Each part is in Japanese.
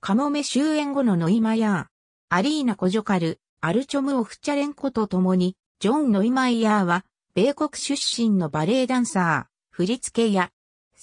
カモメ終演後のノイマヤー、アリーナ・コジョカル、アルチョム・オフチャレンコと共に、ジョン・ノイマイヤーは、米国出身のバレエダンサー、振付や、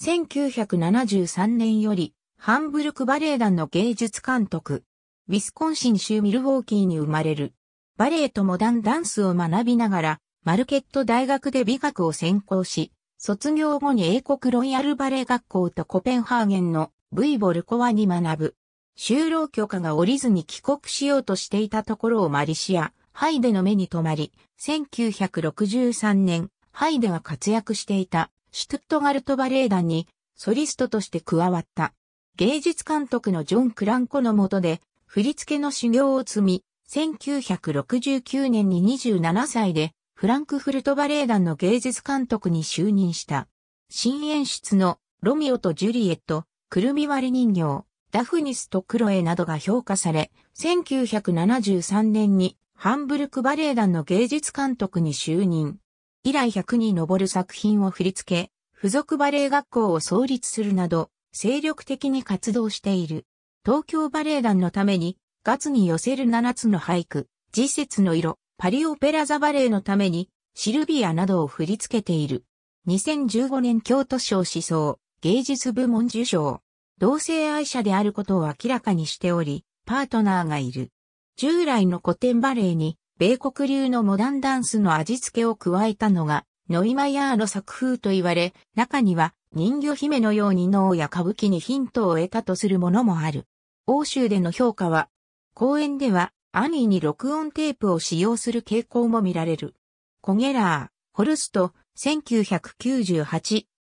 1973年より、ハンブルクバレエ団の芸術監督、ウィスコンシン州ミルウォーキーに生まれる。バレエとモダンダンスを学びながら、マルケット大学で美学を専攻し、卒業後に英国ロイヤルバレエ学校とコペンハーゲンのブイボルコワに学ぶ。就労許可が下りずに帰国しようとしていたところをマリシア、ハイデの目に留まり、1963年、ハイデが活躍していたシュトゥットガルトバレエ団にソリストとして加わった。芸術監督のジョン・クランコの下で振り付けの修行を積み、1969年に27歳でフランクフルトバレエ団の芸術監督に就任した。新演出のロミオとジュリエット、くるみ割り人形、ダフニスとクロエなどが評価され、1973年にハンブルクバレエ団の芸術監督に就任。以来100に上る作品を振り付け、付属バレエ学校を創立するなど、精力的に活動している。東京バレエ団のために、ガツに寄せる7つの俳句、時節の色、パリオペラ座バレエのために、シルビアなどを振り付けている。2015年京都賞思想、芸術部門受賞。同性愛者であることを明らかにしており、パートナーがいる。従来の古典バレエに、米国流のモダンダンスの味付けを加えたのが、ノイマヤーの作風と言われ、中には人魚姫のように脳や歌舞伎にヒントを得たとするものもある。欧州での評価は、公演ではアニーに録音テープを使用する傾向も見られる。コゲラー、ホルスト、1998、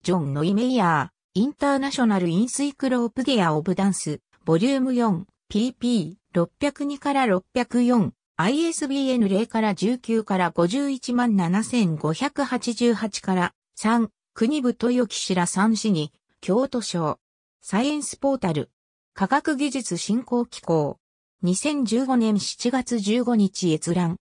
ジョン・ノイメイヤー、インターナショナル・インスイクロープゲア・オブ・ダンス、ボリューム4、pp、602から604、ISBN 0から19から51万7588から3、国部豊木ら三市に、京都省、サイエンスポータル、科学技術振興機構、2015年7月15日閲覧。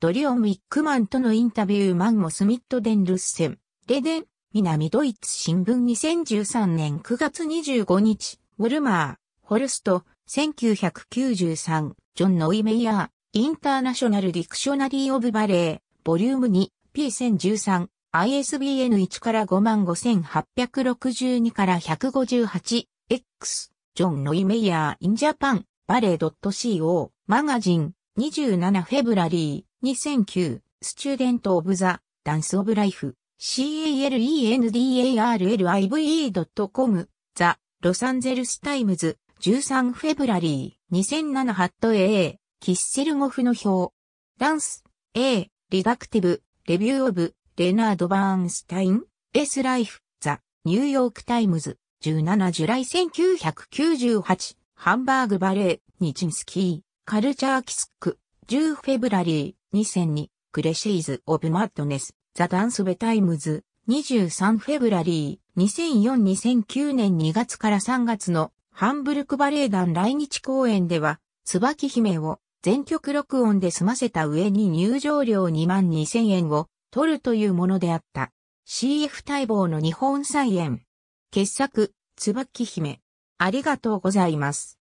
ドリオン・ウィックマンとのインタビューマンモスミットデン・ルッセン、レデン、南ドイツ新聞2013年9月25日、ウォルマー、ホルスト、1993、ジョン・ノイメイヤー、インターナショナル・ディクショナリー・オブ・バレー、ボリューム2、P1013、ISBN 1から55862から158、X、ジョン・ノイメイヤー・イン・ジャパン、バレー .co、マガジン、27フェブラリー、2009、スチューデント・オブ・ザ・ダンス・オブ・ライフ。calendarive.com ザ・ロサンゼルス・タイムズ13フェブラリー2007ハット AA キッセルゴフの表ダンス A リダクティブレビューオブレナード・バーンスタイン S ライフザ・ニューヨーク・タイムズ17ジュライ1998ハンバーグバレーニチンスキーカルチャーキスク10フェブラリー2002クレシーズ・オブ・マッドネスザ・ダンス・ベ・タイムズ、23フェブラリー、2004-2009年2月から3月のハンブルクバレエ団来日公演では、椿姫を全曲録音で済ませた上に入場料2万2000円を取るというものであった。CF 待望の日本再演。傑作、椿姫。ありがとうございます。